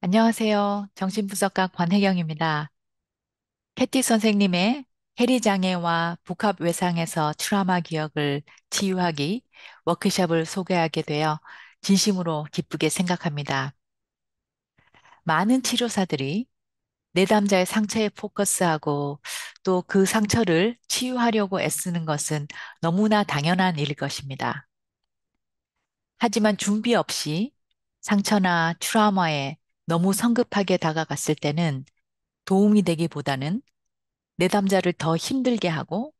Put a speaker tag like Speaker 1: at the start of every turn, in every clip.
Speaker 1: 안녕하세요. 정신분석가 권혜경입니다. 캐티 선생님의 해리장애와 복합외상에서 트라마 기억을 치유하기 워크숍을 소개하게 되어 진심으로 기쁘게 생각합니다. 많은 치료사들이 내담자의 상처에 포커스하고 또 그 상처를 치유하려고 애쓰는 것은 너무나 당연한 일일 것입니다. 하지만 준비 없이 상처나 트라우마에 너무 성급하게 다가갔을 때는 도움이 되기보다는 내담자를 더 힘들게 하고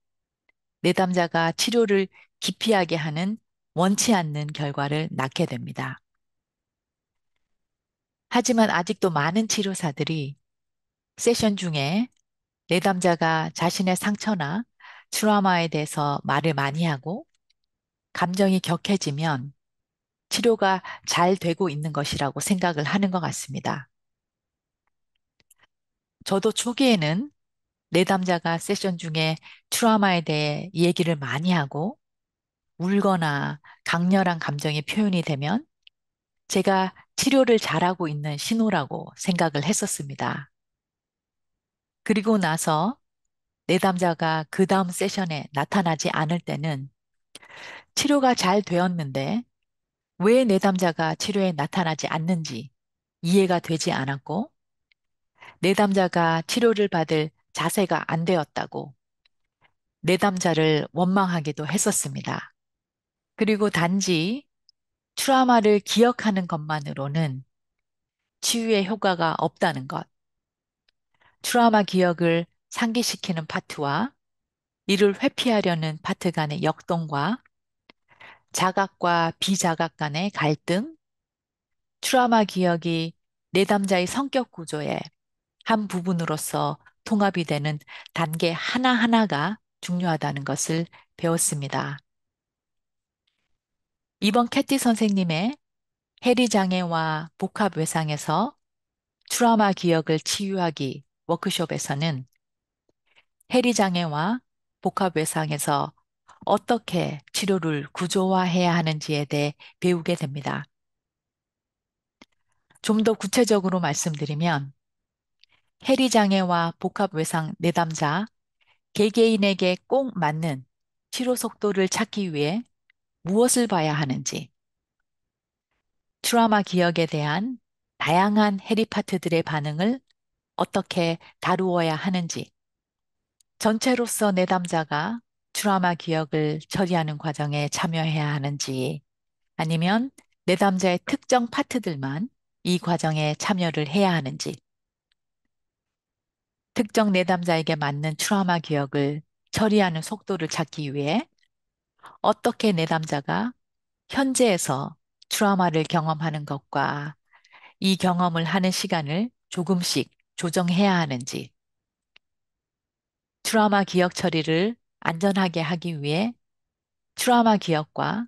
Speaker 1: 내담자가 치료를 기피하게 하는 원치 않는 결과를 낳게 됩니다. 하지만 아직도 많은 치료사들이 세션 중에 내담자가 자신의 상처나 트라우마에 대해서 말을 많이 하고 감정이 격해지면 치료가 잘 되고 있는 것이라고 생각을 하는 것 같습니다. 저도 초기에는 내담자가 세션 중에 트라마에 대해 얘기를 많이 하고 울거나 강렬한 감정이 표현이 되면 제가 치료를 잘하고 있는 신호라고 생각을 했었습니다. 그리고 나서 내담자가 그 다음 세션에 나타나지 않을 때는 치료가 잘 되었는데 왜 내담자가 치료에 나타나지 않는지 이해가 되지 않았고, 내담자가 치료를 받을 자세가 안 되었다고 내담자를 원망하기도 했었습니다. 그리고 단지 트라마를 기억하는 것만으로는 치유의 효과가 없다는 것. 트라마 기억을 상기시키는 파트와 이를 회피하려는 파트 간의 역동과 자각과 비자각 간의 갈등, 트라마 기억이 내담자의 성격 구조의 한 부분으로서 통합이 되는 단계 하나하나가 중요하다는 것을 배웠습니다. 이번 캐티 선생님의 해리 장애와 복합 외상에서 트라마 기억을 치유하기 워크숍에서는 해리 장애와 복합 외상에서 어떻게 치료를 구조화해야 하는지에 대해 배우게 됩니다. 좀 더 구체적으로 말씀드리면 해리장애와 복합외상 내담자 개개인에게 꼭 맞는 치료 속도를 찾기 위해 무엇을 봐야 하는지, 트라마 기억에 대한 다양한 해리파트들의 반응을 어떻게 다루어야 하는지, 전체로서 내담자가 트라우마 기억을 처리하는 과정에 참여해야 하는지 아니면 내담자의 특정 파트들만 이 과정에 참여를 해야 하는지 특정 내담자에게 맞는 트라우마 기억을 처리하는 속도를 찾기 위해 어떻게 내담자가 현재에서 트라우마를 경험하는 것과 이 경험을 하는 시간을 조금씩 조정해야 하는지 트라우마 기억 처리를 안전하게 하기 위해 트라우마 기억과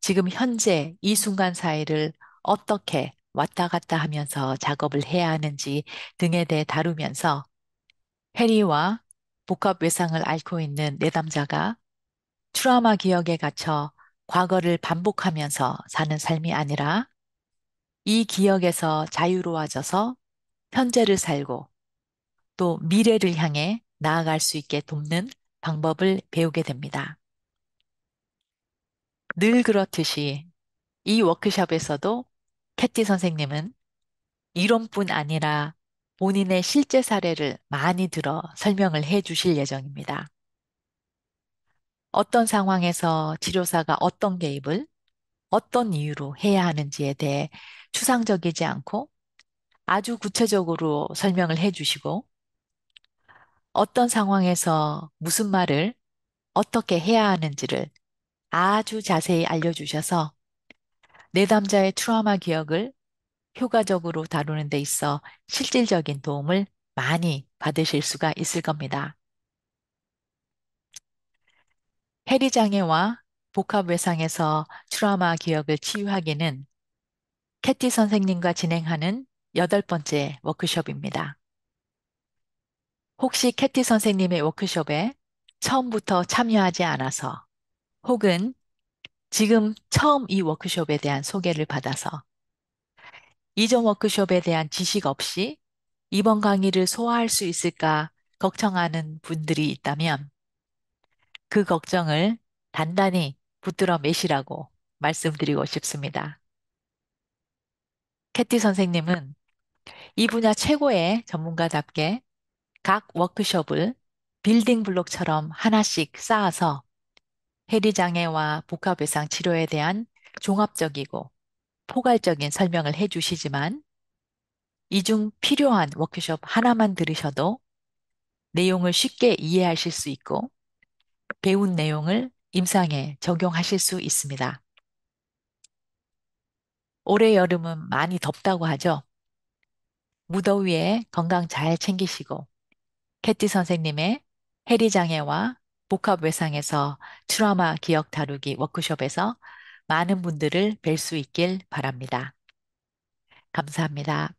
Speaker 1: 지금 현재 이 순간 사이를 어떻게 왔다 갔다 하면서 작업을 해야 하는지 등에 대해 다루면서 해리와 복합 외상을 앓고 있는 내담자가 트라우마 기억에 갇혀 과거를 반복하면서 사는 삶이 아니라 이 기억에서 자유로워져서 현재를 살고 또 미래를 향해 나아갈 수 있게 돕는 방법을 배우게 됩니다. 늘 그렇듯이 이 워크숍에서도 캐티 선생님은 이론뿐 아니라 본인의 실제 사례를 많이 들어 설명을 해 주실 예정입니다. 어떤 상황에서 치료사가 어떤 개입을 어떤 이유로 해야 하는지에 대해 추상적이지 않고 아주 구체적으로 설명을 해 주시고 어떤 상황에서 무슨 말을 어떻게 해야 하는지를 아주 자세히 알려주셔서 내담자의 트라우마 기억을 효과적으로 다루는 데 있어 실질적인 도움을 많이 받으실 수가 있을 겁니다. 해리 장애와 복합 외상에서 트라우마 기억을 치유하기는 캐티 선생님과 진행하는 여덟 번째 워크숍입니다. 혹시 캐티 선생님의 워크숍에 처음부터 참여하지 않아서 혹은 지금 처음 이 워크숍에 대한 소개를 받아서 이전 워크숍에 대한 지식 없이 이번 강의를 소화할 수 있을까 걱정하는 분들이 있다면 그 걱정을 단단히 붙들어 매시라고 말씀드리고 싶습니다. 캐티 선생님은 이 분야 최고의 전문가답게 각 워크숍을 빌딩 블록처럼 하나씩 쌓아서 해리장애와 복합외상 치료에 대한 종합적이고 포괄적인 설명을 해 주시지만 이 중 필요한 워크숍 하나만 들으셔도 내용을 쉽게 이해하실 수 있고 배운 내용을 임상에 적용하실 수 있습니다. 올해 여름은 많이 덥다고 하죠. 무더위에 건강 잘 챙기시고 캐티 선생님의 해리 장애와 복합 외상에서 트라마 기억 다루기 워크숍에서 많은 분들을 뵐 수 있길 바랍니다. 감사합니다.